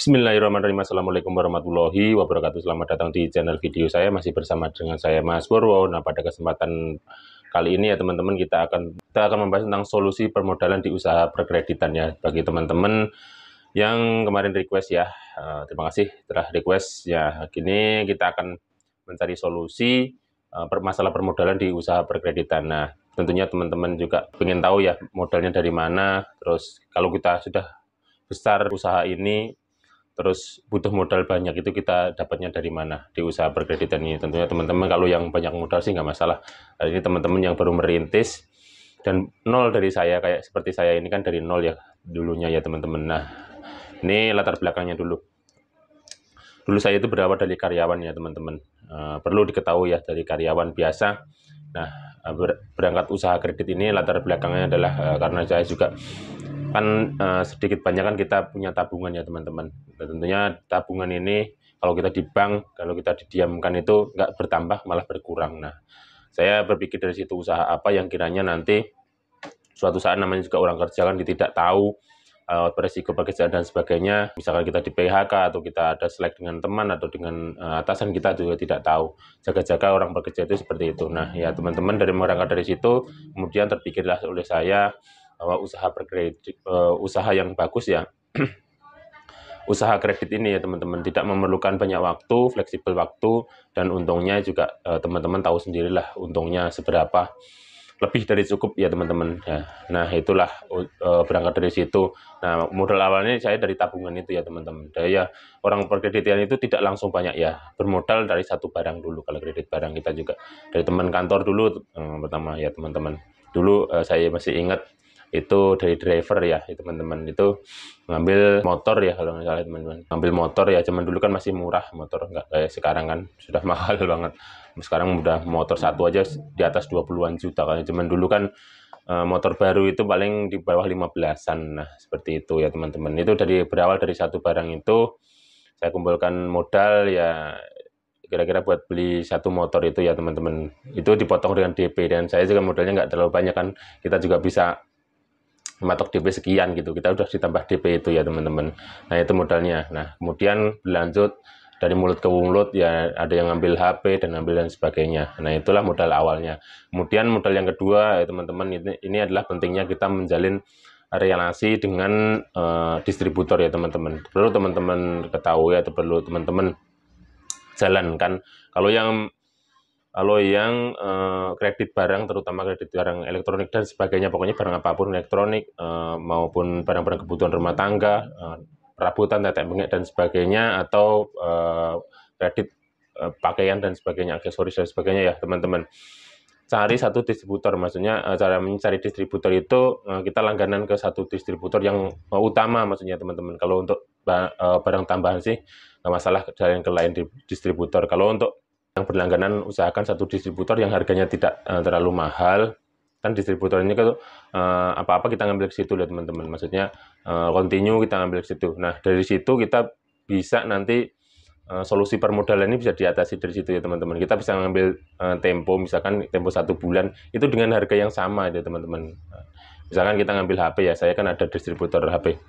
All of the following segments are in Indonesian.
Bismillahirrahmanirrahim. Assalamualaikum warahmatullahi wabarakatuh. Selamat datang di channel video saya. Masih bersama dengan saya Mas Purwo. Nah, pada kesempatan kali ini ya teman-teman kita akan kita akan membahas tentang solusi permodalan di usaha perkreditan ya bagi teman-teman yang kemarin request ya. Eh, terima kasih telah request ya. Kini kita akan mencari solusi eh, permasalahan permodalan di usaha perkreditan. Nah, tentunya teman-teman juga ingin tahu ya modalnya dari mana. Terus kalau kita sudah besar usaha ini terus butuh modal banyak itu kita dapatnya dari mana di usaha perkreditan ini tentunya teman-teman kalau yang banyak modal sih nggak masalah Hari nah, ini teman-teman yang baru merintis dan nol dari saya kayak seperti saya ini kan dari nol ya dulunya ya teman-teman nah ini latar belakangnya dulu dulu saya itu berawal dari karyawan ya teman-teman uh, perlu diketahui ya dari karyawan biasa nah eh, berangkat usaha kredit ini latar belakangnya adalah uh, karena saya juga kan uh, sedikit banyak kan kita punya tabungan ya teman-teman. Nah, tentunya tabungan ini kalau kita di bank, kalau kita didiamkan itu nggak bertambah malah berkurang. Nah, saya berpikir dari situ usaha apa yang kiranya nanti suatu saat namanya juga orang kerja kan tidak tahu uh, resiko pekerjaan dan sebagainya. Misalkan kita di PHK atau kita ada selek dengan teman atau dengan uh, atasan kita juga tidak tahu. Jaga-jaga orang bekerja itu seperti itu. Nah, ya teman-teman dari merangkak dari situ, kemudian terpikirlah oleh saya bahwa usaha berkredit uh, usaha yang bagus ya usaha kredit ini ya teman-teman tidak memerlukan banyak waktu fleksibel waktu dan untungnya juga eh, teman-teman uh, tahu sendirilah untungnya seberapa lebih dari cukup ya teman-teman ya nah itulah uh, berangkat dari situ nah modal awalnya saya dari tabungan itu ya teman-teman saya nah, orang perkreditian itu tidak langsung banyak ya bermodal dari satu barang dulu kalau kredit barang kita juga dari teman kantor dulu pertama ya teman-teman dulu uh, saya masih ingat itu dari driver ya teman-teman itu ngambil motor ya kalau nggak teman-teman ngambil motor ya cuman dulu kan masih murah motor nggak kayak sekarang kan sudah mahal banget sekarang udah motor satu aja di atas 20-an juta kan, cuman dulu kan eh, motor baru itu paling di bawah 15-an nah seperti itu ya teman-teman itu dari berawal dari satu barang itu saya kumpulkan modal ya kira-kira buat beli satu motor itu ya teman-teman itu dipotong dengan DP dan saya juga modalnya nggak terlalu banyak kan kita juga bisa matok DP sekian gitu kita udah ditambah DP itu ya teman-teman nah itu modalnya nah kemudian berlanjut dari mulut ke mulut ya ada yang ngambil HP dan ngambil dan sebagainya nah itulah modal awalnya kemudian modal yang kedua ya teman-teman ini, ini adalah pentingnya kita menjalin relasi dengan uh, distributor ya teman-teman perlu teman-teman ketahui atau perlu teman-teman jalankan kalau yang kalau yang uh, kredit barang terutama kredit barang elektronik dan sebagainya pokoknya barang apapun elektronik uh, maupun barang-barang kebutuhan rumah tangga uh, perabotan tetek bengek dan sebagainya atau uh, kredit uh, pakaian dan sebagainya aksesoris dan sebagainya ya teman-teman cari satu distributor maksudnya cara mencari distributor itu kita langganan ke satu distributor yang utama maksudnya teman-teman kalau untuk barang tambahan sih nggak masalah jalan ke lain distributor kalau untuk yang berlangganan usahakan satu distributor yang harganya tidak uh, terlalu mahal kan distributornya itu kan, eh, apa-apa kita ngambil ke situ ya teman-teman maksudnya uh, continue kita ngambil ke situ nah dari situ kita bisa nanti solusi permodalan ini bisa diatasi dari situ ya teman-teman kita bisa ngambil tempo misalkan tempo satu bulan itu dengan harga yang sama ya teman-teman misalkan kita ngambil HP ya saya kan ada distributor HP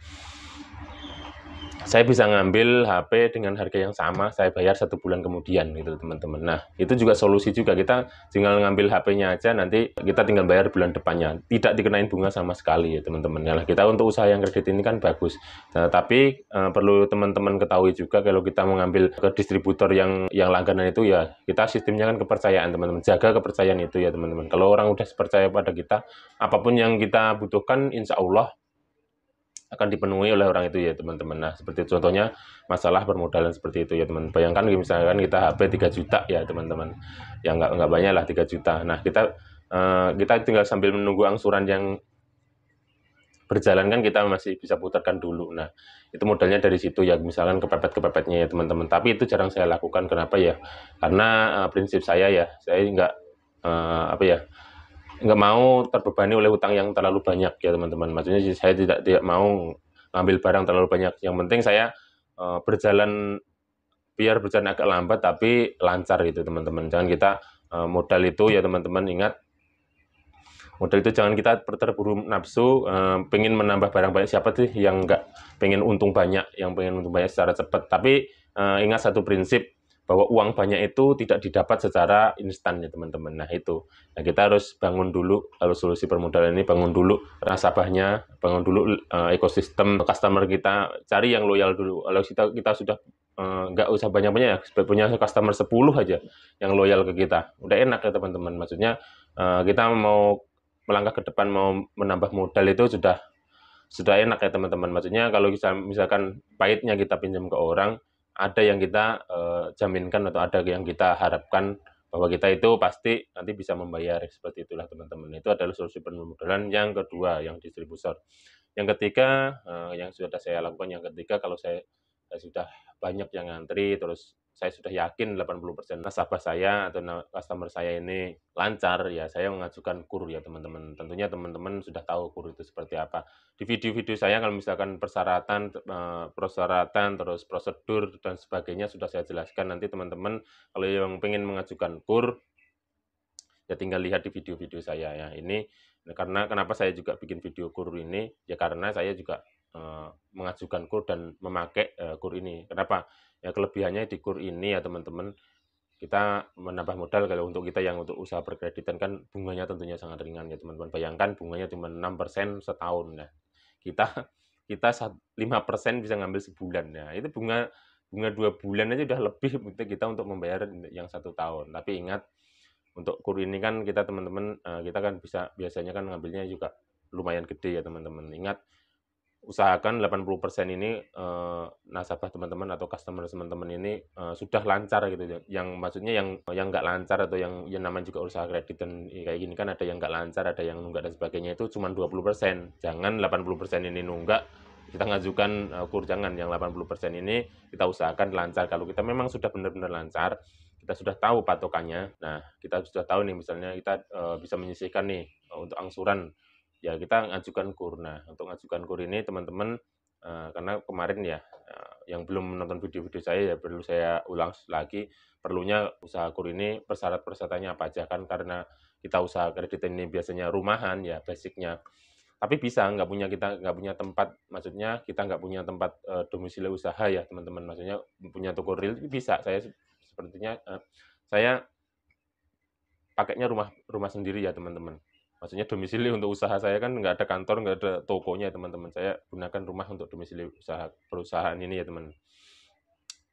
saya bisa ngambil HP dengan harga yang sama, saya bayar satu bulan kemudian gitu teman-teman. Nah itu juga solusi juga kita tinggal ngambil HP-nya aja nanti kita tinggal bayar bulan depannya, tidak dikenain bunga sama sekali ya teman-teman. Nah kita untuk usaha yang kredit ini kan bagus, nah, tapi eh, perlu teman-teman ketahui juga kalau kita mengambil ke distributor yang yang langganan itu ya kita sistemnya kan kepercayaan teman-teman, jaga kepercayaan itu ya teman-teman. Kalau orang udah percaya pada kita, apapun yang kita butuhkan insya Allah akan dipenuhi oleh orang itu ya teman-teman. Nah seperti contohnya masalah permodalan seperti itu ya teman. Bayangkan misalkan kita HP 3 juta ya teman-teman. yang nggak nggak banyak lah 3 juta. Nah kita uh, kita tinggal sambil menunggu angsuran yang berjalan kan kita masih bisa putarkan dulu. Nah itu modalnya dari situ ya misalkan kepepet kepepetnya ya teman-teman. Tapi itu jarang saya lakukan kenapa ya? Karena uh, prinsip saya ya saya nggak uh, apa ya nggak mau terbebani oleh utang yang terlalu banyak ya teman-teman. Maksudnya saya tidak tidak mau ngambil barang terlalu banyak. Yang penting saya uh, berjalan biar berjalan agak lambat tapi lancar gitu teman-teman. Jangan kita uh, modal itu ya teman-teman ingat modal itu jangan kita terburu nafsu uh, eh, pengen menambah barang banyak siapa sih yang nggak pengen untung banyak yang pengen untung banyak secara cepat tapi uh, ingat satu prinsip bahwa uang banyak itu tidak didapat secara instan ya teman-teman. Nah itu, nah, kita harus bangun dulu kalau solusi permodalan ini bangun dulu nasabahnya, bangun dulu uh, ekosistem customer kita, cari yang loyal dulu. Kalau kita kita sudah eh, nggak uh, usah banyak-banyak ya, punya customer 10 aja yang loyal ke kita, udah enak ya teman-teman. Maksudnya uh, kita mau melangkah ke depan mau menambah modal itu sudah sudah enak ya teman-teman. Maksudnya kalau misalkan pahitnya kita pinjam ke orang ada yang kita e, jaminkan atau ada yang kita harapkan bahwa kita itu pasti nanti bisa membayar seperti itulah teman-teman itu adalah solusi permodalan yang kedua yang distributor yang ketiga e, yang sudah saya lakukan yang ketiga kalau saya, saya sudah banyak yang antri terus saya sudah yakin 80% nasabah saya atau customer saya ini lancar ya saya mengajukan kur ya teman-teman tentunya teman-teman sudah tahu kur itu seperti apa di video-video saya kalau misalkan persyaratan eh, persyaratan terus prosedur dan sebagainya sudah saya jelaskan nanti teman-teman kalau yang ingin mengajukan kur ya tinggal lihat di video-video saya ya ini karena kenapa saya juga bikin video kur ini ya karena saya juga uh, mengajukan kur dan memakai uh, kur ini. Kenapa? Ya kelebihannya di kur ini ya teman-teman kita menambah modal kalau untuk kita yang untuk usaha berkreditan kan bunganya tentunya sangat ringan ya teman-teman. Bayangkan bunganya cuma 6% setahun ya. Kita kita lima persen bisa ngambil sebulan ya. Itu bunga bunga dua bulan aja udah lebih untuk kita untuk membayar yang satu tahun. Tapi ingat untuk kur ini kan kita teman-teman eh, kita kan bisa biasanya kan ngambilnya juga lumayan gede ya teman-teman. Ingat usahakan 80% ini uh, nasabah teman-teman atau customer teman-teman ini uh, sudah lancar gitu ya. yang maksudnya yang yang nggak lancar atau yang yang namanya juga usaha kredit dan ya, kayak gini kan ada yang nggak lancar ada yang nunggak dan sebagainya itu cuma 20% jangan 80% ini nunggak kita ngajukan uh, eh, kur jangan yang 80% ini kita usahakan lancar kalau kita memang sudah benar-benar lancar kita sudah tahu patokannya nah kita sudah tahu nih misalnya kita uh, bisa menyisihkan nih uh, untuk angsuran ya kita ngajukan kur. Nah, untuk ngajukan kur ini teman-teman uh, karena kemarin ya uh, yang belum menonton video-video saya ya perlu saya ulang lagi perlunya usaha kur ini persyarat persyaratannya apa aja kan karena kita usaha kredit ini biasanya rumahan ya basicnya. Tapi bisa nggak punya kita nggak punya tempat maksudnya kita nggak punya tempat e, domisili usaha ya teman-teman maksudnya punya toko real bisa saya sepertinya e, saya pakainya rumah rumah sendiri ya teman-teman maksudnya domisili untuk usaha saya kan nggak ada kantor nggak ada tokonya teman-teman saya gunakan rumah untuk domisili usaha perusahaan ini ya teman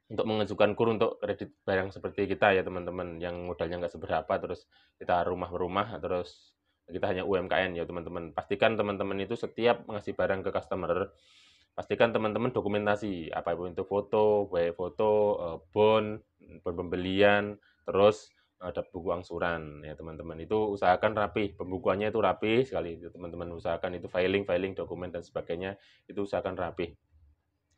untuk mengajukan kur untuk kredit barang seperti kita ya teman-teman yang modalnya nggak seberapa terus kita rumah-rumah terus kita hanya UMKM ya teman-teman pastikan teman-teman itu setiap ngasih barang ke customer pastikan teman-teman dokumentasi apa itu foto baik foto eh, bon pembelian terus ada buku angsuran ya teman-teman itu usahakan rapi pembukuannya itu rapi sekali teman-teman usahakan itu filing filing dokumen dan sebagainya itu usahakan rapi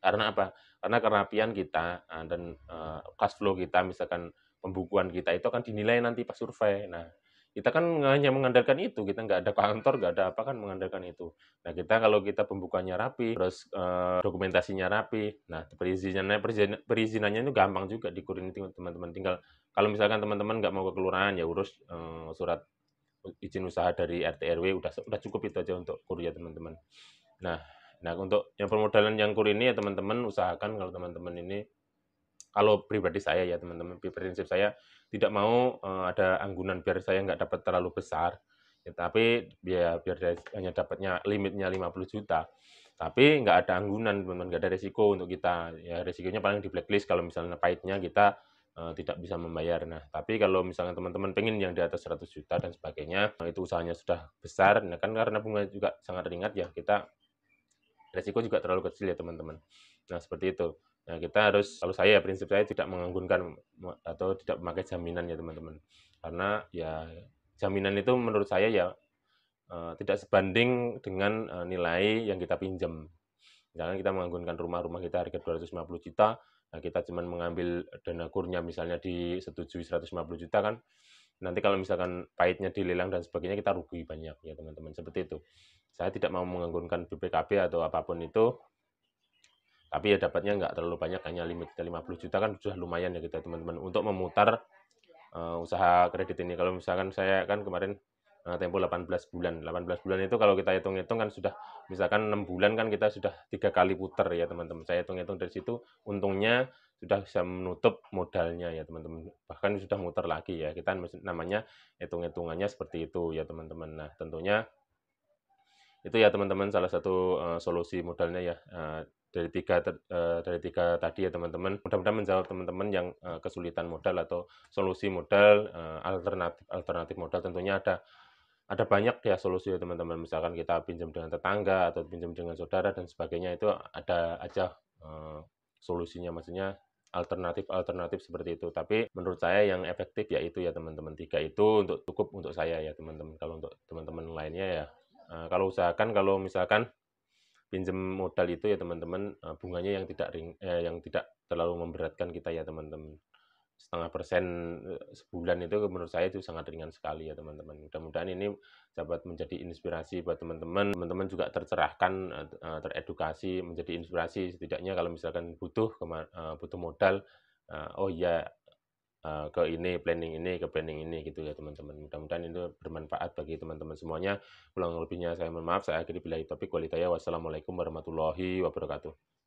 karena apa karena kerapian kita eh, dan uh, cash flow kita misalkan pembukuan kita itu akan dinilai nanti pas survei nah kita kan hanya mengandalkan itu kita nggak ada kantor nggak ada apa kan mengandalkan itu nah kita kalau kita pembukuannya rapi terus uh, dokumentasinya rapi nah perizinannya perizinannya itu gampang juga di teman-teman tinggal kalau misalkan teman-teman nggak mau ke kelurahan ya urus eh, surat izin usaha dari RT RW udah udah cukup itu aja untuk kur ya teman-teman. Nah, nah untuk yang permodalan yang kur ini ya teman-teman usahakan kalau teman-teman ini kalau pribadi saya ya teman-teman prinsip saya tidak mau eh, ada anggunan biar saya nggak dapat terlalu besar. Ya, tapi ya biar biar hanya dapatnya limitnya 50 juta tapi nggak ada anggunan teman-teman nggak ada resiko untuk kita ya resikonya paling di blacklist kalau misalnya pahitnya kita Eh, tidak bisa membayar. Nah, tapi kalau misalnya teman-teman pengen yang di atas 100 juta dan sebagainya, eh, itu usahanya sudah besar. Nah, kan karena bunga juga sangat ringan ya, kita resiko juga terlalu kecil ya, teman-teman. Nah, seperti itu. Nah, kita harus, kalau saya, ya, prinsip saya tidak menganggunkan atau tidak memakai jaminan ya, teman-teman. Karena ya jaminan itu menurut saya ya eh, tidak sebanding dengan nilai yang kita pinjam. Misalkan kita menganggunkan rumah, rumah kita harga 250 juta, Nah, kita cuma mengambil dana kurnya misalnya disetujui 150 juta kan, nanti kalau misalkan pahitnya dilelang dan sebagainya kita rugi banyak ya teman-teman seperti itu. Saya tidak mau menganggunkan BPKB atau apapun itu, tapi ya dapatnya nggak terlalu banyak hanya limit kita 50 juta kan sudah lumayan ya kita teman-teman untuk memutar uh, usaha kredit ini. Kalau misalkan saya kan kemarin Eh, tempo 18 bulan. 18 bulan itu kalau kita hitung-hitung kan sudah misalkan 6 bulan kan kita sudah tiga kali puter ya teman-teman. Saya hitung-hitung dari situ untungnya sudah bisa menutup modalnya ya teman-teman. Bahkan sudah muter lagi ya. Kita namanya hitung-hitungannya seperti itu ya teman-teman. Nah, tentunya itu ya teman-teman salah satu uh, solusi modalnya ya uh, dari tiga dari tiga tadi ya teman-teman mudah-mudahan menjawab teman-teman yang kesulitan modal atau solusi modal alternatif alternatif modal tentunya ada ada banyak ya solusi ya teman-teman misalkan kita pinjam dengan tetangga atau pinjam dengan saudara dan sebagainya itu ada aja uh, solusinya maksudnya alternatif alternatif seperti itu tapi menurut saya yang efektif yaitu ya teman-teman tiga itu untuk cukup untuk saya ya teman-teman kalau untuk teman-teman lainnya ya uh, kalau usahakan kalau misalkan pinjam modal itu ya teman-teman uh, bunganya yang tidak ring eh, yang tidak terlalu memberatkan kita ya teman-teman setengah persen eh, sebulan itu menurut saya itu sangat ringan sekali ya teman-teman. Mudah-mudahan ini dapat menjadi inspirasi buat teman-teman. Teman-teman juga tercerahkan, eh, eh, teredukasi, menjadi inspirasi setidaknya kalau misalkan butuh butuh modal, oh iya ke ini planning ini ke planning ini gitu ya teman-teman. Mudah-mudahan itu bermanfaat bagi teman-teman semuanya. Pulang lebihnya saya mohon maaf. Saya akhiri bila tapi kualitasnya. Wassalamualaikum warahmatullahi wabarakatuh.